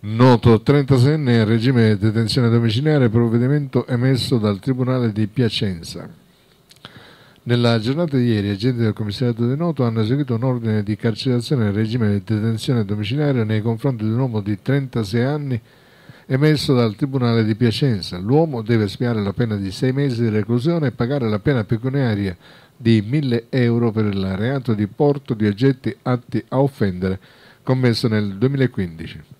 Noto 36enne in regime di detenzione domiciliare, provvedimento emesso dal Tribunale di Piacenza. Nella giornata di ieri, agenti del commissariato di Noto hanno eseguito un ordine di carcerazione in regime di detenzione domiciliare nei confronti di un uomo di 36 anni emesso dal Tribunale di Piacenza. L'uomo deve spiare la pena di 6 mesi di reclusione e pagare la pena pecuniaria di 1000 euro per il reato di porto di oggetti atti a offendere commesso nel 2015.